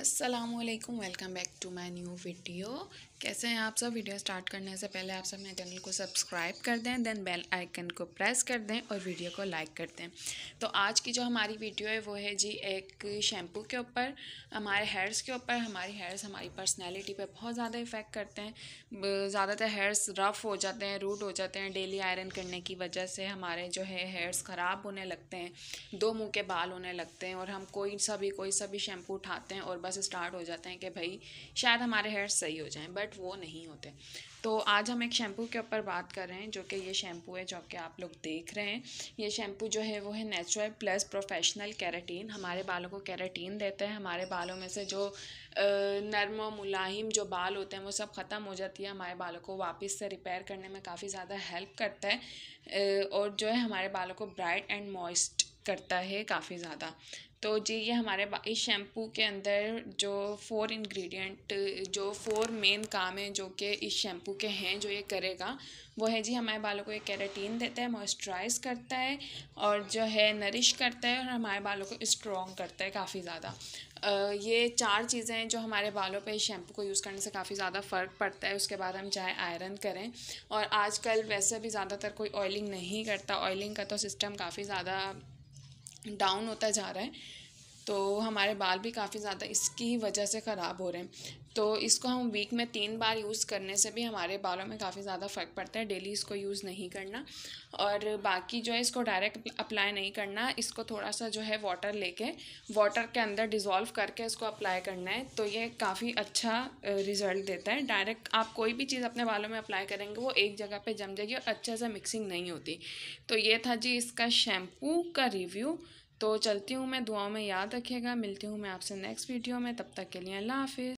असलकम welcome back to my new video कैसे हैं आप सब वीडियो स्टार्ट करने से पहले आप सब मेरे चैनल को सब्सक्राइब कर दें देन बेल आइकन को प्रेस कर दें और वीडियो को लाइक कर दें तो आज की जो हमारी वीडियो है वो है जी एक शैम्पू के ऊपर हमारे हेयर्स के ऊपर हमारे हेयर्स हमारी पर्सनैलिटी पर बहुत ज़्यादा इफ़ेक्ट करते हैं ज़्यादातर हेयर्स रफ़ हो जाते हैं रूट हो जाते हैं डेली आयरन करने की वजह से हमारे जो है हेयर्स ख़राब होने लगते हैं दो मुँह के बाल होने लगते हैं और हम कोई सा भी कोई सा भी शैम्पू उठाते हैं और सुबह से स्टार्ट हो जाते हैं कि भाई शायद हमारे हेयर सही हो जाएं बट वो नहीं होते तो आज हम एक शैम्पू के ऊपर बात कर रहे हैं जो कि ये शैम्पू है जो कि आप लोग देख रहे हैं ये शैम्पू जो है वो है नेचुरल प्लस प्रोफेशनल कैरेटीन हमारे बालों को कैरेटीन देता है हमारे बालों में से जो नरम और मुलायम जो बाल होते हैं वो सब ख़त्म हो जाती है हमारे बालों को वापस से रिपेयर करने में काफ़ी ज़्यादा हेल्प करता है और जो है हमारे बालों को ब्राइट एंड मॉइस्ट करता है काफ़ी ज़्यादा तो जी ये हमारे इस शैम्पू के अंदर जो फोर इंग्रेडिएंट जो फोर मेन काम है जो कि इस शैम्पू के हैं जो ये करेगा वो है जी हमारे बालों को ये कैरेटीन देता है मॉइस्चराइज करता है और जो है नरिश करता है और हमारे बालों को स्ट्रॉन्ग करता है काफ़ी ज़्यादा ये चार चीज़ें हैं जो हमारे बालों पे शैम्पू को यूज़ करने से काफ़ी ज़्यादा फ़र्क पड़ता है उसके बाद हम चाहे आयरन करें और आजकल वैसे भी ज़्यादातर कोई ऑयलिंग नहीं करता ऑयलिंग का तो सिस्टम काफ़ी ज़्यादा डाउन होता जा रहा है तो हमारे बाल भी काफ़ी ज़्यादा इसकी वजह से ख़राब हो रहे हैं तो इसको हम वीक में तीन बार यूज़ करने से भी हमारे बालों में काफ़ी ज़्यादा फ़र्क पड़ता है डेली इसको यूज़ नहीं करना और बाकी जो है इसको डायरेक्ट अप्लाई नहीं करना इसको थोड़ा सा जो है वाटर लेके वाटर के अंदर डिज़ोल्व करके इसको अप्लाई करना है तो ये काफ़ी अच्छा रिज़ल्ट देता है डायरेक्ट आप कोई भी चीज़ अपने बालों में अप्लाई करेंगे वो एक जगह पर जम जाएगी और अच्छे से मिक्सिंग नहीं होती तो ये था जी इसका शैम्पू का रिव्यू तो चलती हूँ मैं दुआओं में याद रखिएगा मिलती हूँ मैं आपसे नेक्स्ट वीडियो में तब तक के लिए अल्लाह हाफिज़